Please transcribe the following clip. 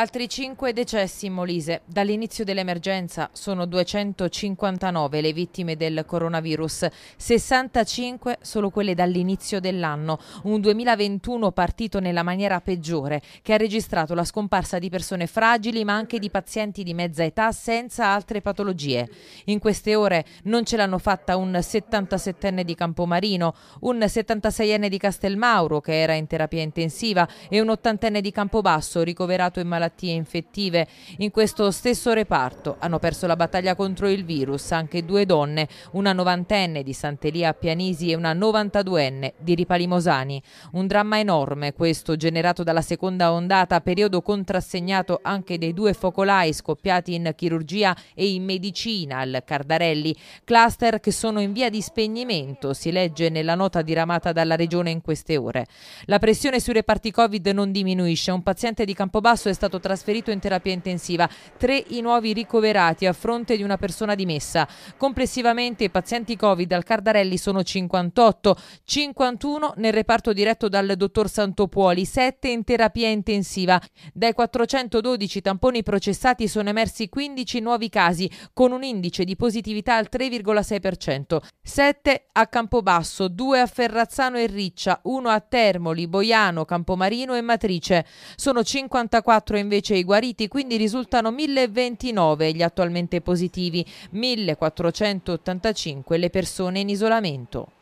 Altri 5 decessi in Molise. Dall'inizio dell'emergenza sono 259 le vittime del coronavirus, 65 solo quelle dall'inizio dell'anno, un 2021 partito nella maniera peggiore che ha registrato la scomparsa di persone fragili ma anche di pazienti di mezza età senza altre patologie. In queste ore non ce l'hanno fatta un 77enne di Campomarino, un 76enne di Castelmauro che era in terapia intensiva e un 80enne di Campobasso ricoverato in malattia malattie infettive. In questo stesso reparto hanno perso la battaglia contro il virus anche due donne, una novantenne di Sant'Elia a Pianisi e una 92enne di Ripalimosani. Un dramma enorme questo generato dalla seconda ondata, periodo contrassegnato anche dei due focolai scoppiati in chirurgia e in medicina al Cardarelli, cluster che sono in via di spegnimento, si legge nella nota diramata dalla regione in queste ore. La pressione sui reparti Covid non diminuisce, un paziente di Campobasso è stato trasferito in terapia intensiva, tre i nuovi ricoverati a fronte di una persona dimessa. Complessivamente i pazienti Covid al Cardarelli sono 58, 51 nel reparto diretto dal dottor Santopuoli, 7 in terapia intensiva. Dai 412 tamponi processati sono emersi 15 nuovi casi con un indice di positività al 3,6%, 7 a Campobasso, 2 a Ferrazzano e Riccia, 1 a Termoli, Boiano, Campomarino e Matrice. Sono 54 in invece i guariti, quindi risultano 1029 gli attualmente positivi, 1485 le persone in isolamento.